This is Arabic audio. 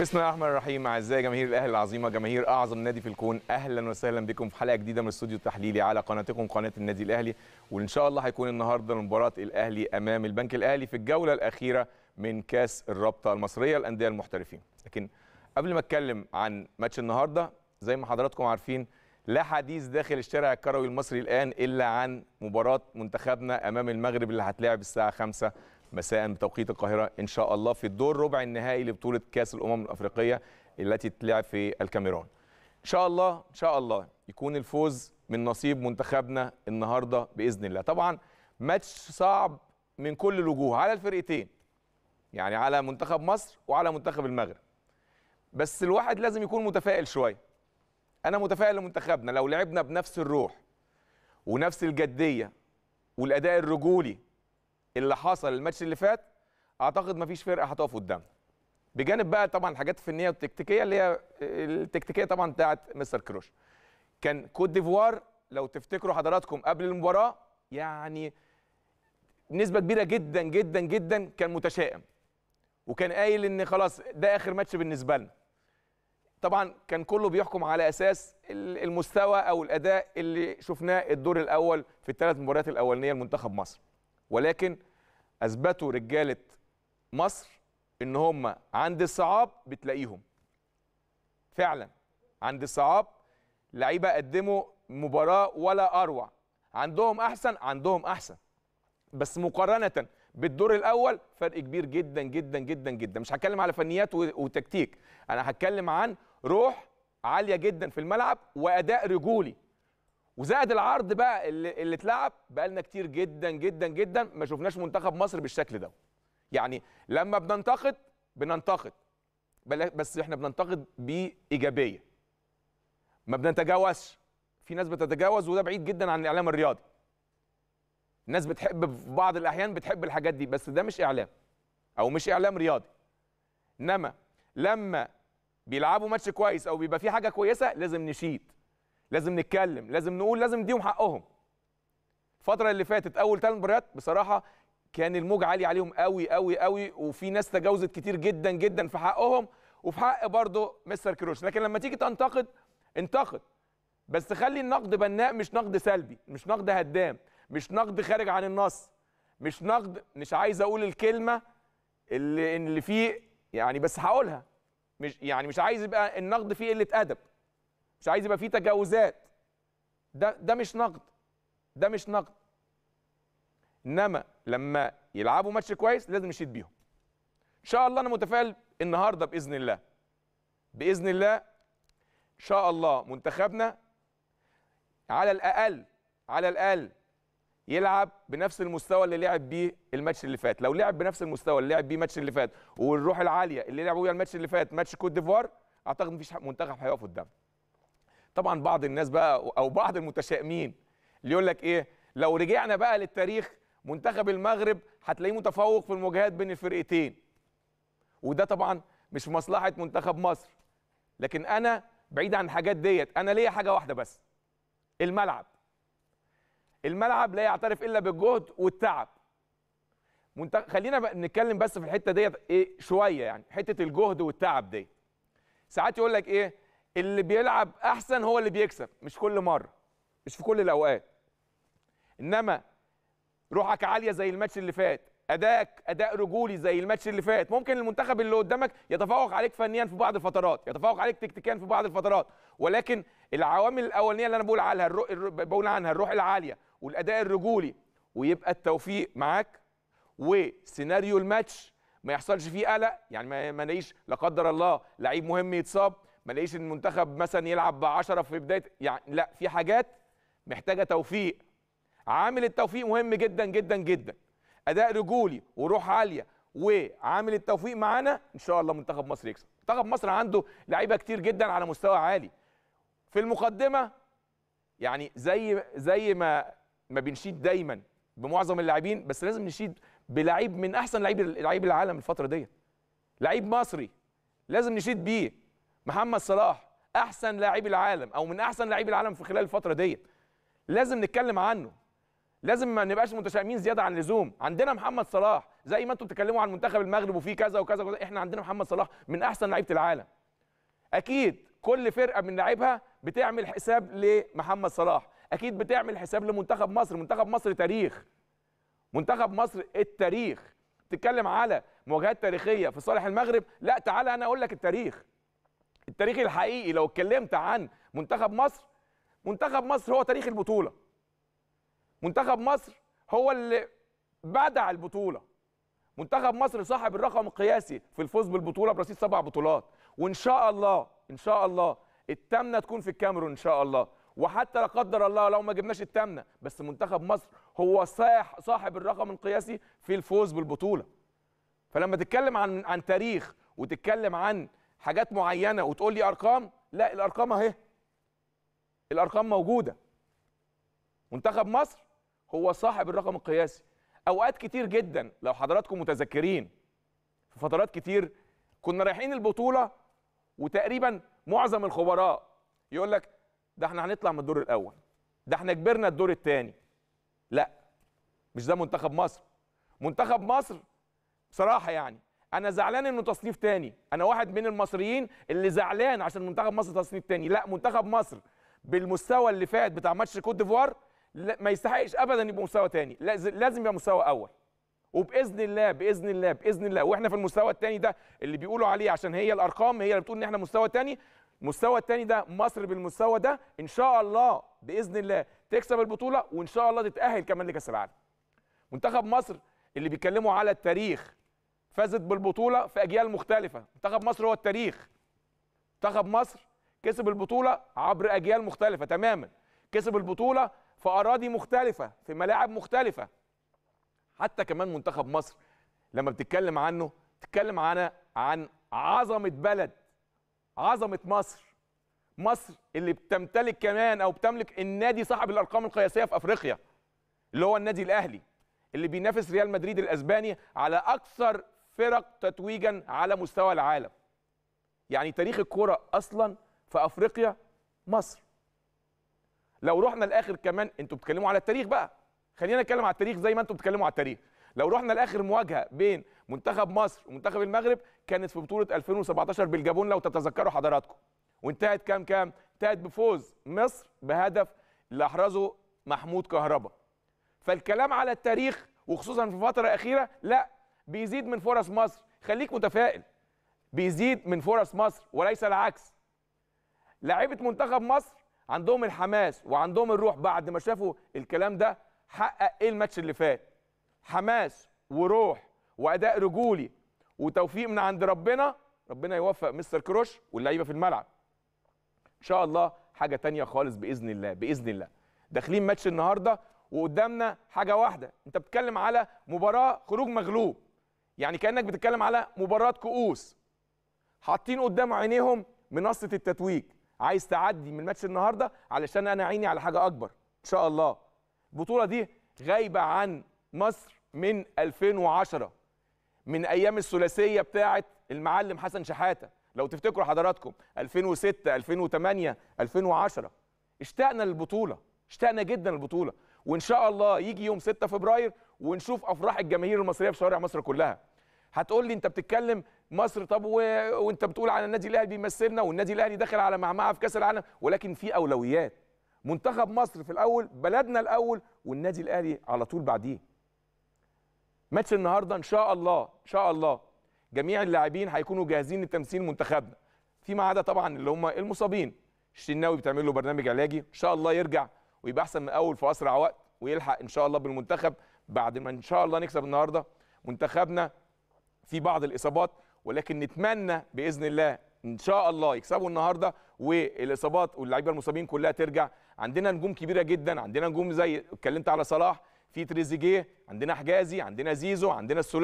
بسم الله الرحمن الرحيم اعزائي جماهير الاهلي العظيمه جماهير اعظم نادي في الكون اهلا وسهلا بكم في حلقه جديده من الاستوديو التحليلي على قناتكم قناه النادي الاهلي وان شاء الله هيكون النهارده مباراه الاهلي امام البنك الاهلي في الجوله الاخيره من كاس الرابطه المصريه للانديه المحترفين لكن قبل ما اتكلم عن ماتش النهارده زي ما حضراتكم عارفين لا حديث داخل الشارع الكروي المصري الان الا عن مباراه منتخبنا امام المغرب اللي هتلعب الساعه 5 مساء بتوقيت القاهرة إن شاء الله في الدور ربع النهائي لبطولة كأس الأمم الأفريقية التي تلعب في الكاميرون إن شاء الله إن شاء الله يكون الفوز من نصيب منتخبنا النهاردة بإذن الله طبعا ماتش صعب من كل الوجوه على الفرقتين يعني على منتخب مصر وعلى منتخب المغرب بس الواحد لازم يكون متفائل شويه انا متفائل لمنتخبنا لو لعبنا بنفس الروح ونفس الجديه والاداء الرجولي اللي حصل الماتش اللي فات اعتقد مفيش فرقه هتقف قدامها بجانب بقى طبعا حاجات فنيه وتكتيكيه اللي هي التكتيكيه طبعا بتاعت مستر كروش كان كوت ديفوار لو تفتكروا حضراتكم قبل المباراه يعني نسبه كبيره جدا جدا جدا كان متشائم وكان قايل ان خلاص ده اخر ماتش بالنسبه لنا طبعا كان كله بيحكم على اساس المستوى او الاداء اللي شفناه الدور الاول في الثلاث مباريات الاولانيه لمنتخب مصر ولكن اثبتوا رجاله مصر ان هم عند الصعاب بتلاقيهم فعلا عند الصعاب لعيبه قدموا مباراه ولا اروع عندهم احسن عندهم احسن بس مقارنه بالدور الاول فرق كبير جدا جدا جدا جدا مش هتكلم على فنيات وتكتيك انا هتكلم عن روح عاليه جدا في الملعب واداء رجولي وزائد العرض بقى اللي, اللي اتلعب بقى لنا كتير جدا جدا جدا ما شفناش منتخب مصر بالشكل ده يعني لما بننتقد بننتقد بس احنا بننتقد بايجابيه ما بنتجاوزش في ناس بتتجاوز وده بعيد جدا عن الاعلام الرياضي الناس بتحب في بعض الاحيان بتحب الحاجات دي بس ده مش اعلام او مش اعلام رياضي انما لما بيلعبوا ماتش كويس او بيبقى في حاجه كويسه لازم نشيد لازم نتكلم لازم نقول لازم نديهم حقهم الفتره اللي فاتت اول ثلاث مباريات بصراحه كان الموج عالي عليهم قوي قوي قوي وفي ناس تجاوزت كتير جدا جدا في حقهم وفي حق برضه مستر كروش لكن لما تيجي تنتقد انتقد بس خلي النقد بناء مش نقد سلبي مش نقد هدام مش نقد خارج عن النص مش نقد مش عايز اقول الكلمه اللي اللي فيه يعني بس هقولها مش يعني مش عايز يبقى النقد فيه قله ادب مش عايز يبقى فيه تجاوزات ده ده مش نقد ده مش نقد انما لما يلعبوا ماتش كويس لازم نشيد بيهم ان شاء الله انا متفائل النهارده باذن الله باذن الله ان شاء الله منتخبنا على الاقل على الاقل يلعب بنفس المستوى اللي لعب بيه الماتش اللي فات لو لعب بنفس المستوى اللي لعب بيه الماتش اللي فات والروح العاليه اللي لعبوا بيها الماتش اللي فات ماتش كوت ديفوار اعتقد مفيش منتخب هيقف قدامنا طبعا بعض الناس بقى او بعض المتشائمين اللي يقول لك ايه لو رجعنا بقى للتاريخ منتخب المغرب هتلاقيه متفوق في المواجهات بين الفرقتين وده طبعا مش مصلحه منتخب مصر لكن انا بعيد عن الحاجات ديت انا ليا حاجه واحده بس الملعب الملعب لا يعترف الا بالجهد والتعب منتخ... خلينا نتكلم بس في الحته ديت ايه شويه يعني حته الجهد والتعب دي ساعات يقول لك ايه اللي بيلعب احسن هو اللي بيكسب مش كل مره مش في كل الاوقات انما روحك عاليه زي الماتش اللي فات ادائك اداء رجولي زي الماتش اللي فات ممكن المنتخب اللي قدامك يتفوق عليك فنيا في بعض الفترات يتفوق عليك تكتيكيا في بعض الفترات ولكن العوامل الاولانيه اللي انا بقول عنها الرو... الرو... بقول عنها الروح العاليه والاداء الرجولي ويبقى التوفيق معاك وسيناريو الماتش ما يحصلش فيه قلق يعني ما نلاقيش لا قدر الله لعيب مهم يتصاب ما الاقيش المنتخب مثلا يلعب ب 10 في بدايه يعني لا في حاجات محتاجه توفيق عامل التوفيق مهم جدا جدا جدا اداء رجولي وروح عاليه وعامل التوفيق معانا ان شاء الله منتخب مصر يكسب منتخب مصر عنده لعيبه كتير جدا على مستوى عالي في المقدمه يعني زي زي ما ما بنشيد دايما بمعظم اللاعبين بس لازم نشيد بلعيب من احسن لعيب لعيب العالم الفتره ديت لعيب مصري لازم نشيد بيه محمد صلاح احسن لاعبي العالم او من احسن لاعبي العالم في خلال الفتره ديت لازم نتكلم عنه لازم ما نبقاش متشائمين زياده عن اللزوم عندنا محمد صلاح زي ما انتم بتتكلموا عن منتخب المغرب وفيه كذا وكذا وكذا احنا عندنا محمد صلاح من احسن لعيبه العالم اكيد كل فرقه من لعيبها بتعمل حساب لمحمد صلاح اكيد بتعمل حساب لمنتخب مصر منتخب مصر تاريخ منتخب مصر التاريخ تتكلم على مواجهات تاريخيه في صالح المغرب لا تعالى انا اقول لك التاريخ التاريخ الحقيقي لو اتكلمت عن منتخب مصر منتخب مصر هو تاريخ البطوله منتخب مصر هو اللي بدع البطوله منتخب مصر صاحب الرقم القياسي في الفوز بالبطوله برصيد سبع بطولات وان شاء الله ان شاء الله الثامنه تكون في الكاميرون ان شاء الله وحتى لا قدر الله لو ما جبناش الثامنه بس منتخب مصر هو صاح صاحب الرقم القياسي في الفوز بالبطوله فلما تتكلم عن عن تاريخ وتتكلم عن حاجات معينه وتقول لي ارقام لا الارقام اهي الارقام موجوده منتخب مصر هو صاحب الرقم القياسي اوقات كتير جدا لو حضراتكم متذكرين في فترات كتير كنا رايحين البطوله وتقريبا معظم الخبراء يقول لك ده احنا هنطلع من الدور الاول ده احنا كبرنا الدور الثاني لا مش ده منتخب مصر منتخب مصر بصراحه يعني انا زعلان انه تصنيف تاني انا واحد من المصريين اللي زعلان عشان منتخب مصر تصنيف تاني لا منتخب مصر بالمستوى اللي فات بتاع ماتش كوت ديفوار ما يستحقش ابدا يبقى مستوى تاني لازم يبقى مستوى اول وباذن الله باذن الله باذن الله واحنا في المستوى التاني ده اللي بيقولوا عليه عشان هي الارقام هي اللي بتقول ان احنا مستوى تاني المستوى التاني ده مصر بالمستوى ده ان شاء الله باذن الله تكسب البطوله وان شاء الله تتاهل كمان لكاس العالم منتخب مصر اللي بيتكلموا على التاريخ فازت بالبطوله في اجيال مختلفه منتخب مصر هو التاريخ منتخب مصر كسب البطوله عبر اجيال مختلفه تماما كسب البطوله في اراضي مختلفه في ملاعب مختلفه حتى كمان منتخب مصر لما بتتكلم عنه بتتكلم عن عن عظمه بلد عظمه مصر مصر اللي بتمتلك كمان او بتملك النادي صاحب الارقام القياسيه في افريقيا اللي هو النادي الاهلي اللي بينافس ريال مدريد الاسباني على اكثر فرق تتويجا على مستوى العالم يعني تاريخ الكرة أصلا في أفريقيا مصر لو رحنا لآخر كمان أنتوا بتتكلموا على التاريخ بقى خلينا نتكلم على التاريخ زي ما أنتوا بتتكلموا على التاريخ لو رحنا لآخر مواجهة بين منتخب مصر ومنتخب المغرب كانت في بطولة 2017 بالجابون لو تتذكروا حضراتكم وانتهت كام كام انتهت بفوز مصر بهدف اللي أحرزه محمود كهربا فالكلام على التاريخ وخصوصا في الفترة الأخيرة لا بيزيد من فرص مصر خليك متفائل بيزيد من فرص مصر وليس العكس لاعيبه منتخب مصر عندهم الحماس وعندهم الروح بعد ما شافوا الكلام ده حقق ايه الماتش اللي فات حماس وروح واداء رجولي وتوفيق من عند ربنا ربنا يوفق مستر كروش واللعيبه في الملعب ان شاء الله حاجه تانية خالص باذن الله باذن الله داخلين ماتش النهارده وقدامنا حاجه واحده انت بتتكلم على مباراه خروج مغلوب يعني كانك بتتكلم على مباراه كؤوس حاطين قدام عينيهم منصه التتويج عايز تعدي من ماتش النهارده علشان انا عيني على حاجه اكبر ان شاء الله البطوله دي غايبه عن مصر من 2010 من ايام الثلاثيه بتاعه المعلم حسن شحاته لو تفتكروا حضراتكم 2006 2008 2010 اشتقنا للبطوله اشتقنا جدا للبطوله وان شاء الله يجي يوم 6 فبراير ونشوف افراح الجماهير المصريه في شوارع مصر كلها هتقول لي انت بتتكلم مصر طب و... وانت بتقول على النادي الاهلي بيمثلنا والنادي الاهلي داخل على معمعه في كاس العالم ولكن في اولويات منتخب مصر في الاول بلدنا الاول والنادي الاهلي على طول بعديه ماتش النهارده ان شاء الله ان شاء الله جميع اللاعبين هيكونوا جاهزين لتمثيل منتخبنا فيما عدا طبعا اللي هم المصابين الشناوي بتعمل له برنامج علاجي ان شاء الله يرجع ويبقى احسن من اول في اسرع وقت ويلحق ان شاء الله بالمنتخب بعد ما ان شاء الله نكسب النهارده منتخبنا في بعض الاصابات ولكن نتمنى باذن الله ان شاء الله يكسبوا النهارده والاصابات واللعيبه المصابين كلها ترجع عندنا نجوم كبيره جدا عندنا نجوم زي اتكلمت على صلاح في تريزيجيه عندنا حجازي عندنا زيزو عندنا السولاني